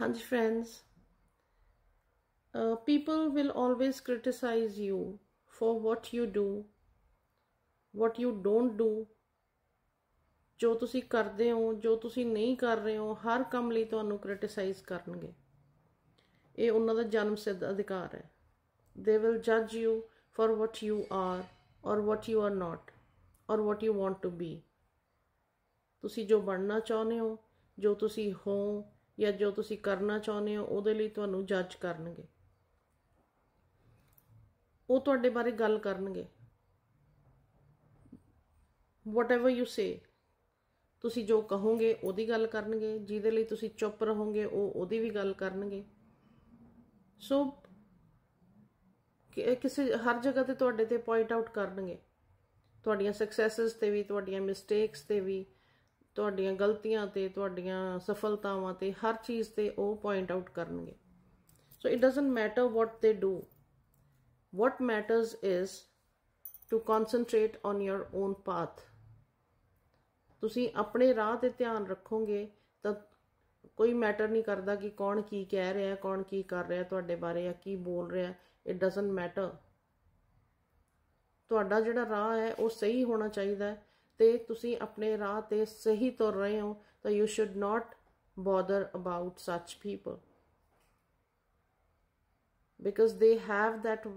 ਹਾਂਜੀ friends people will always criticize you for what you do what you don't do ਜੋ ਤੁਸੀਂ ਕਰਦੇ ਹੋ ਜੋ ਤੁਸੀਂ ਨਹੀਂ ਕਰ ਰਹੇ ਹੋ ਹਰ ਕੰਮ ਲਈ ਤੁਹਾਨੂੰ ਕ੍ਰਿਟਿਸਾਈਜ਼ ਕਰਨਗੇ ਇਹ ਉਹਨਾਂ ਦਾ ਜਨਮ ਸਿੱਧ ਅਧਿਕਾਰ ਹੈ ਦੇ ਵਿਲ ਜੱਜ you for what you are or what you are not or what you want to be ਤੁਸੀਂ ਜੋ ਬਣਨਾ ਚਾਹੁੰਦੇ ਹੋ ਜੋ ਤੁਸੀਂ ਹੋ ਜਾਂ ਜੋ ਤੁਸੀਂ ਕਰਨਾ ਚਾਹੁੰਦੇ ਹੋ ਉਹਦੇ ਲਈ ਤੁਹਾਨੂੰ ਜੱਜ ਕਰਨਗੇ ਉਹ ਤੁਹਾਡੇ ਬਾਰੇ ਗੱਲ ਕਰਨਗੇ ਵਾਟਐਵਰ ਯੂ ਸੇ ਤੁਸੀਂ ਜੋ ਕਹੋਗੇ ਉਹਦੀ ਗੱਲ ਕਰਨਗੇ ਜਿਹਦੇ ਲਈ ਤੁਸੀਂ ਚੁੱਪ ਰਹੋਗੇ ਉਹ ਉਹਦੀ ਵੀ ਗੱਲ ਕਰਨਗੇ ਸੋ ਕਿਸੇ ਹਰ ਜਗ੍ਹਾ ਤੇ ਤੁਹਾਡੇ ਤੇ ਪੁਆਇੰਟ ਆਊਟ ਕਰਨਗੇ ਤੁਹਾਡੀਆਂ ਸਕਸੈਸਸ ਤੇ ਵੀ ਤੁਹਾਡੀਆਂ ਮਿਸਟੇਕਸ ਤੇ ਵੀ ਤੁਹਾਡੀਆਂ ਗਲਤੀਆਂ ਤੇ ਤੁਹਾਡੀਆਂ ਸਫਲਤਾਵਾਂ ਤੇ ਹਰ ਚੀਜ਼ ਤੇ ਉਹ ਪੁਆਇੰਟ ਆਊਟ ਕਰਨਗੇ so it doesn't matter what they do what matters is to concentrate on your own path ਤੁਸੀਂ ਆਪਣੇ ਰਾਹ ਤੇ ਧਿਆਨ ਰੱਖੋਗੇ ਤਾਂ ਕੋਈ ਮੈਟਰ ਨਹੀਂ ਕਰਦਾ ਕਿ ਕੌਣ ਕੀ ਕਹਿ ਰਿਹਾ ਹੈ ਕੌਣ ਕੀ ਕਰ ਰਿਹਾ ਤੁਹਾਡੇ ਬਾਰੇ ਆ ਕੀ ਬੋਲ ਰਿਹਾ ਇਟ ਡਸਨਟ ਮੈਟਰ ਤੁਹਾਡਾ ਜਿਹੜਾ ਰਾਹ ਹੈ ਉਹ ਸਹੀ ਹੋਣਾ ਚਾਹੀਦਾ ਹੈ ਤੇ ਤੁਸੀਂ ਆਪਣੇ ਰਾਹ ਤੇ ਸਹੀ ਤੁਰ ਰਹੇ ਹੋ ਤਾਂ you should not bother about such people because they have that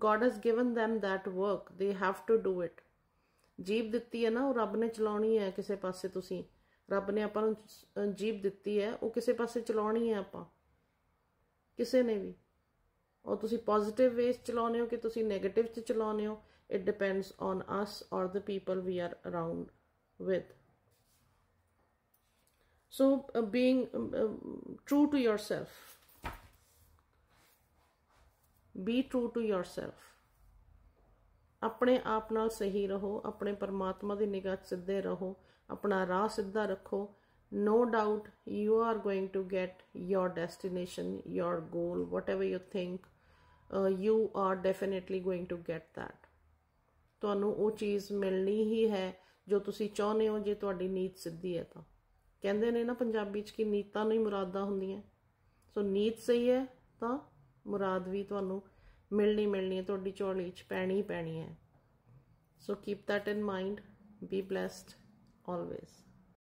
God has given them that work they have to do it ਜੀਬ ਦਿੱਤੀ ਹੈ ਨਾ ਉਹ ਰੱਬ ਨੇ ਚਲਾਉਣੀ ਹੈ ਕਿਸੇ ਪਾਸੇ ਤੁਸੀਂ ਰੱਬ ਨੇ ਆਪਾਂ ਨੂੰ ਜੀਬ ਦਿੱਤੀ ਹੈ ਉਹ ਕਿਸੇ ਪਾਸੇ ਚਲਾਉਣੀ ਹੈ ਆਪਾਂ ਕਿਸੇ ਨੇ ਵੀ ਔਰ ਤੁਸੀਂ ਪੋਜ਼ਿਟਿਵ ਵੇਸ ਚਲਾਉਨੇ ਹੋ ਕਿ ਤੁਸੀਂ ਨੈਗੇਟਿਵ ਚ ਚਲਾਉਨੇ ਹੋ it depends on us or the people we are around with so being true to yourself be true to yourself ਆਪਣੇ ਆਪ ਨਾਲ ਸਹੀ ਰਹੋ ਆਪਣੇ ਪਰਮਾਤਮਾ ਦੀ ਨਿਗਾਹ ਸਿੱਧੇ ਰਹੋ ਆਪਣਾ ਰਾਹ ਸਿੱਧਾ ਰੱਖੋ no doubt you are going to get your destination your goal whatever you think you are definitely going to get that ਤੁਹਾਨੂੰ ਉਹ ਚੀਜ਼ ਮਿਲਣੀ ਹੀ ਹੈ ਜੋ ਤੁਸੀਂ ਚਾਹੁੰਦੇ ਹੋ ਜੇ ਤੁਹਾਡੀ ਨੀਤ ਸਿੱਧੀ ਹੈ ਤਾਂ ਕਹਿੰਦੇ ਨੇ ਨਾ ਪੰਜਾਬੀ 'ਚ ਕਿ ਨੀਤਾਂ ਨੂੰ ਹੀ ਮੁਰਾਦਾਂ ਹੁੰਦੀਆਂ ਸੋ ਨੀਤ ਸਹੀ ਹੈ ਤਾਂ ਮੁਰਾਦ ਵੀ ਤੁਹਾਨੂੰ ਮਿਲਣੀ ਮਿਲਣੀ ਹੈ ਤੁਹਾਡੀ ਝੋਲੀ 'ਚ ਪੈਣੀ ਪੈਣੀ ਹੈ so keep that in mind be blessed always